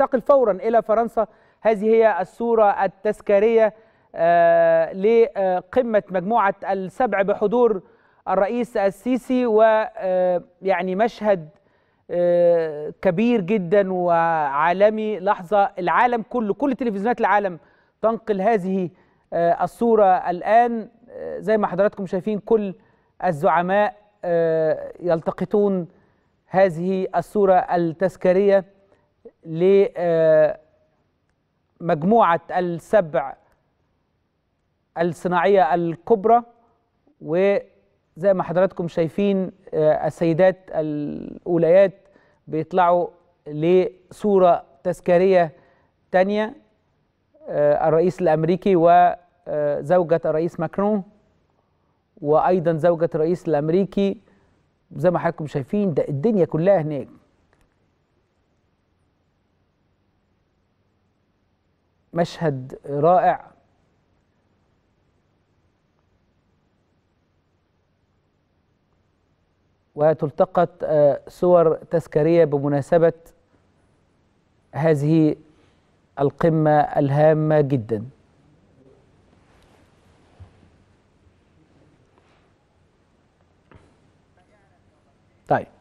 ننتقل فورا إلى فرنسا هذه هي الصورة التذكارية آه، لقمة مجموعة السبع بحضور الرئيس السيسي ويعني آه، مشهد آه، كبير جدا وعالمي لحظة العالم كله كل تلفزيونات العالم تنقل هذه الصورة الآن زي ما حضراتكم شايفين كل الزعماء يلتقطون هذه الصورة التذكارية لمجموعة السبع الصناعية الكبرى وزي ما حضراتكم شايفين آه، السيدات الأوليات بيطلعوا لصورة تذكارية تانية آه، الرئيس الأمريكي وزوجة آه، الرئيس ماكرون وأيضا زوجة الرئيس الأمريكي زي ما حضراتكم شايفين ده الدنيا كلها هناك مشهد رائع وتلتقط آه، صور تذكاريه بمناسبه هذه القمه الهامه جدا طيب